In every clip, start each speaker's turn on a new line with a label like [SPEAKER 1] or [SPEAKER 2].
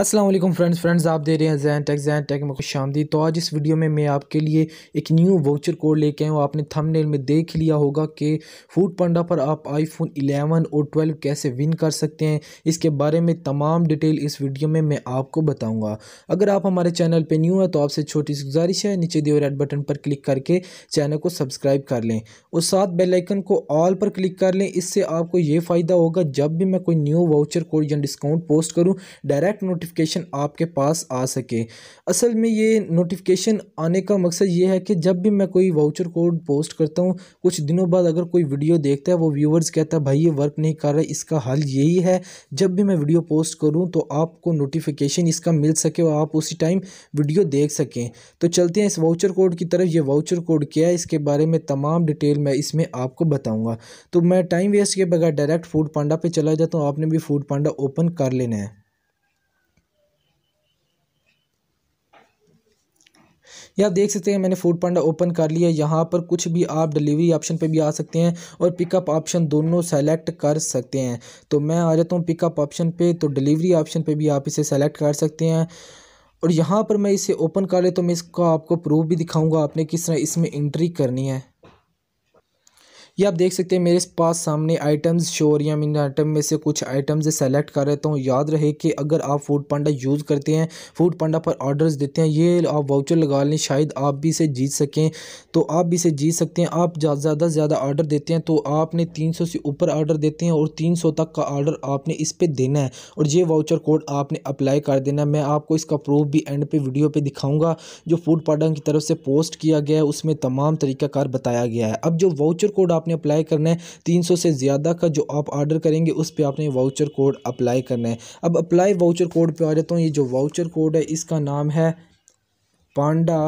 [SPEAKER 1] Aslam friends friends आप दे रहे हैं जैन टेक जैन टेक में खुश आमदी तो आज इस वीडियो में मैं आपके लिए एक न्यू वाउचर कोड लेके आया हूँ आपने थंबनेल में देख लिया होगा कि फूड पंडा पर आप आईफोन 11 और 12 कैसे विन कर सकते हैं इसके बारे में तमाम डिटेल इस वीडियो में मैं आपको बताऊँगा अगर आप हमारे चैनल पर न्यू हैं तो आपसे छोटी सी गुजारिश है नीचे दिए रेड बटन पर क्लिक करके चैनल को सब्सक्राइब कर लें और साथ बेलाइकन को ऑल पर क्लिक कर लें इससे आपको ये फ़ायदा होगा जब भी मैं कोई न्यू वाउचर कोड या डिस्काउंट पोस्ट करूँ डायरेक्ट नोटिफिक नोटिफिकेशन आपके पास आ सके असल में ये नोटिफिकेशन आने का मकसद ये है कि जब भी मैं कोई वाउचर कोड पोस्ट करता हूँ कुछ दिनों बाद अगर कोई वीडियो देखता है वो व्यूवर्स कहता है भाई ये वर्क नहीं कर रहा इसका हल यही है जब भी मैं वीडियो पोस्ट करूँ तो आपको नोटिफिकेशन इसका मिल सके और आप उसी टाइम वीडियो देख सकें तो चलते हैं इस वाउचर कोड की तरफ ये वाउचर कोड क्या है इसके बारे में तमाम डिटेल मैं इसमें आपको बताऊँगा तो मैं टाइम वेस्ट के बगैर डायरेक्ट फूड पांडा पर चला जाता हूँ आपने भी फूड पांडा ओपन कर लेना है या आप देख सकते हैं मैंने फूड पांडा ओपन कर लिया यहाँ पर कुछ भी आप डिलीवरी ऑप्शन पर भी आ सकते हैं और पिकअप ऑप्शन दोनों सेलेक्ट कर सकते हैं तो मैं आ जाता हूँ पिकअप ऑप्शन पर तो डिलीवरी ऑप्शन पर भी आप इसे सेलेक्ट कर सकते हैं और यहाँ पर मैं इसे ओपन कर ले तो मैं इसका आपको प्रूफ भी दिखाऊँगा आपने किस तरह इसमें इंट्री करनी है ये आप देख सकते हैं मेरे पास सामने आइटम्स शो और या इन आइटम में से कुछ आइटम्स सेलेक्ट कर रहता हूँ तो याद रहे कि अगर आप फूड पांडा यूज़ करते हैं फूड पांडा पर ऑर्डर्स देते हैं ये आप वाउचर लगा लें शायद आप भी इसे जीत सकें तो आप भी इसे जीत सकते हैं आप ज़्यादा से ज़्यादा ऑर्डर देते हैं तो आपने तीन सौ से ऊपर ऑर्डर देते हैं और तीन सौ तक का ऑर्डर आपने इस पर देना है और ये वाउचर कोड आपने अप्लाई कर देना है मैं आपको इसका प्रूफ भी एंड पे वीडियो पर दिखाऊँगा जो फूड पांडा की तरफ से पोस्ट किया गया है उसमें तमाम तरीक़ाकार बताया गया है अब जो वाउचर कोड आप आपने अप्लाई करना है तीन सौ से ज़्यादा का जो आप ऑर्डर करेंगे उस पर आपने वाउचर कोड अप्लाई करना है अब अप्लाई वाउचर कोड पर आ जाता हूँ ये जो वाउचर कोड है इसका नाम है पांडा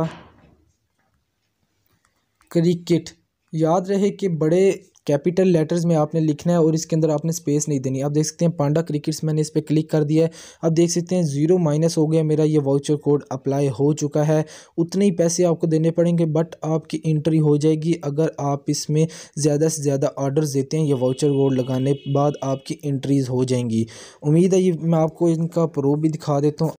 [SPEAKER 1] क्रिकेट याद रहे कि बड़े कैपिटल लेटर्स में आपने लिखना है और इसके अंदर आपने स्पेस नहीं देनी आप देख सकते हैं पांडा क्रिकेट्स मैंने इस पर क्लिक कर दिया है अब देख सकते हैं जीरो माइनस हो गया मेरा ये वाउचर कोड अप्लाई हो चुका है उतने ही पैसे आपको देने पड़ेंगे बट आपकी एंट्री हो जाएगी अगर आप इसमें ज़्यादा से ज़्यादा ऑर्डर देते हैं ये वाउचर कोड लगाने बाद आपकी एंट्रीज़ हो जाएंगी उम्मीद है ये मैं आपको इनका प्रो भी दिखा देता हूँ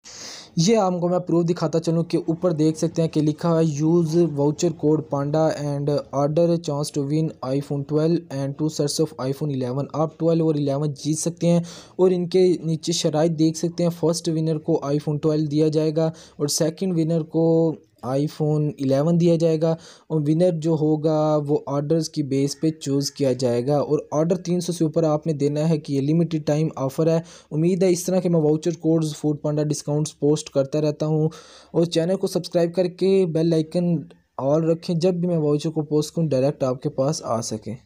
[SPEAKER 1] ये आपको मैं प्रूफ दिखाता चलूँ कि ऊपर देख सकते हैं कि लिखा है use voucher code panda and order chance to win iPhone 12 and two sets of iPhone 11 आप 12 और 11 जीत सकते हैं और इनके नीचे शराइ देख सकते हैं फर्स्ट विनर को आईफोन 12 दिया जाएगा और सेकंड विनर को आईफोन इलेवन दिया जाएगा और विनर जो होगा वो ऑर्डर्स की बेस पे चूज़ किया जाएगा और ऑर्डर तीन सौ से ऊपर आपने देना है कि ये लिमिटेड टाइम ऑफ़र है उम्मीद है इस तरह के मैं voucher codes food panda discounts post करता रहता हूँ और चैनल को सब्सक्राइब करके बेल आइकन ऑल रखें जब भी मैं वाउचर को पोस्ट करूँ डायरेक्ट आपके पास आ सकें